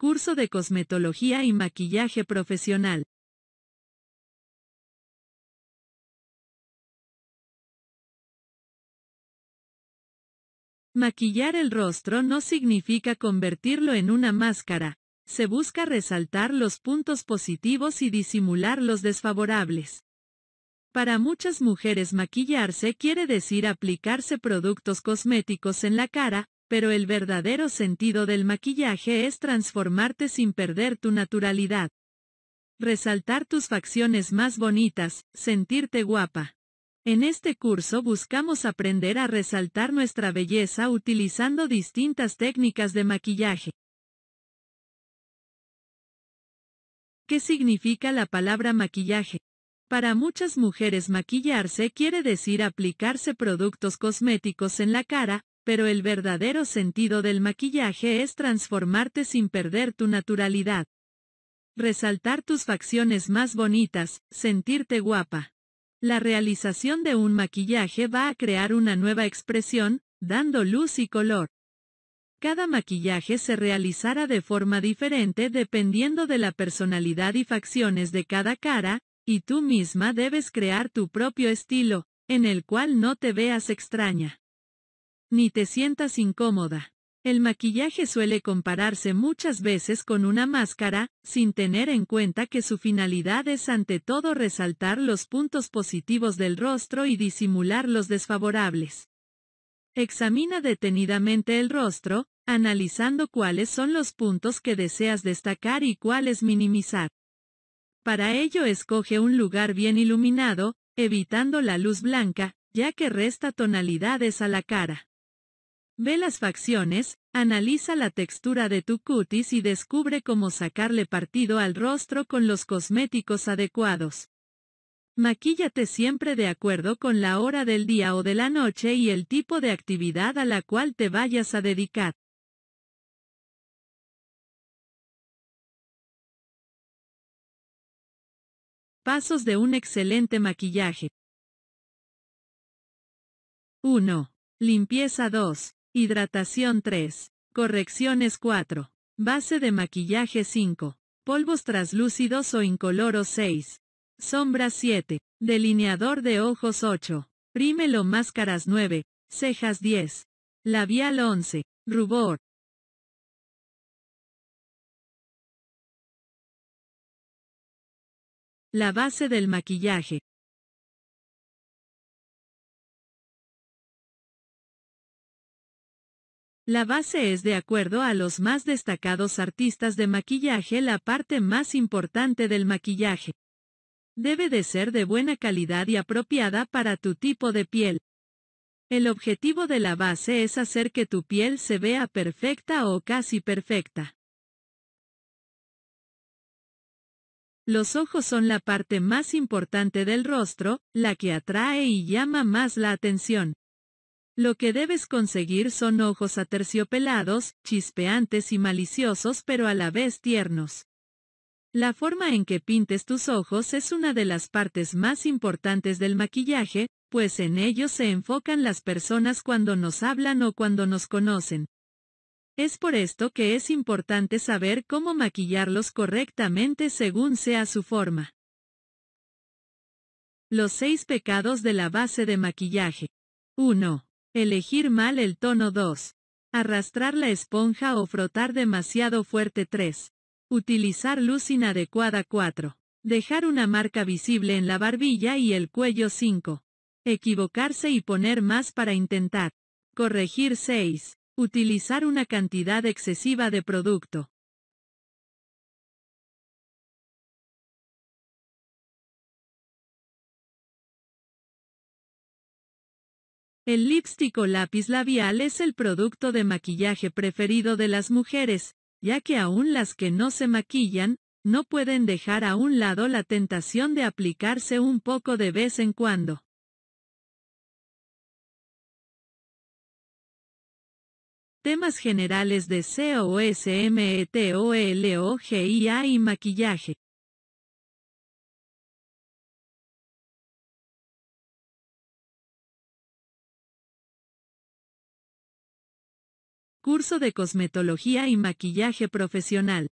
Curso de Cosmetología y Maquillaje Profesional. Maquillar el rostro no significa convertirlo en una máscara. Se busca resaltar los puntos positivos y disimular los desfavorables. Para muchas mujeres maquillarse quiere decir aplicarse productos cosméticos en la cara, pero el verdadero sentido del maquillaje es transformarte sin perder tu naturalidad. Resaltar tus facciones más bonitas, sentirte guapa. En este curso buscamos aprender a resaltar nuestra belleza utilizando distintas técnicas de maquillaje. ¿Qué significa la palabra maquillaje? Para muchas mujeres maquillarse quiere decir aplicarse productos cosméticos en la cara, pero el verdadero sentido del maquillaje es transformarte sin perder tu naturalidad. Resaltar tus facciones más bonitas, sentirte guapa. La realización de un maquillaje va a crear una nueva expresión, dando luz y color. Cada maquillaje se realizará de forma diferente dependiendo de la personalidad y facciones de cada cara, y tú misma debes crear tu propio estilo, en el cual no te veas extraña. Ni te sientas incómoda. El maquillaje suele compararse muchas veces con una máscara, sin tener en cuenta que su finalidad es ante todo resaltar los puntos positivos del rostro y disimular los desfavorables. Examina detenidamente el rostro, analizando cuáles son los puntos que deseas destacar y cuáles minimizar. Para ello escoge un lugar bien iluminado, evitando la luz blanca, ya que resta tonalidades a la cara. Ve las facciones, analiza la textura de tu cutis y descubre cómo sacarle partido al rostro con los cosméticos adecuados. Maquíllate siempre de acuerdo con la hora del día o de la noche y el tipo de actividad a la cual te vayas a dedicar. Pasos de un excelente maquillaje. 1. Limpieza 2. Hidratación 3. Correcciones 4. Base de maquillaje 5. Polvos traslúcidos o incoloros 6. Sombra 7. Delineador de ojos 8. Prímelo máscaras 9. Cejas 10. Labial 11. Rubor. La base del maquillaje. La base es de acuerdo a los más destacados artistas de maquillaje la parte más importante del maquillaje. Debe de ser de buena calidad y apropiada para tu tipo de piel. El objetivo de la base es hacer que tu piel se vea perfecta o casi perfecta. Los ojos son la parte más importante del rostro, la que atrae y llama más la atención. Lo que debes conseguir son ojos aterciopelados, chispeantes y maliciosos pero a la vez tiernos. La forma en que pintes tus ojos es una de las partes más importantes del maquillaje, pues en ellos se enfocan las personas cuando nos hablan o cuando nos conocen. Es por esto que es importante saber cómo maquillarlos correctamente según sea su forma. Los seis pecados de la base de maquillaje. 1. Elegir mal el tono 2. Arrastrar la esponja o frotar demasiado fuerte 3. Utilizar luz inadecuada 4. Dejar una marca visible en la barbilla y el cuello 5. Equivocarse y poner más para intentar. Corregir 6. Utilizar una cantidad excesiva de producto. El lipstick lápiz labial es el producto de maquillaje preferido de las mujeres, ya que aún las que no se maquillan, no pueden dejar a un lado la tentación de aplicarse un poco de vez en cuando. Temas generales de COSMETOLOGIA y maquillaje. Curso de Cosmetología y Maquillaje Profesional.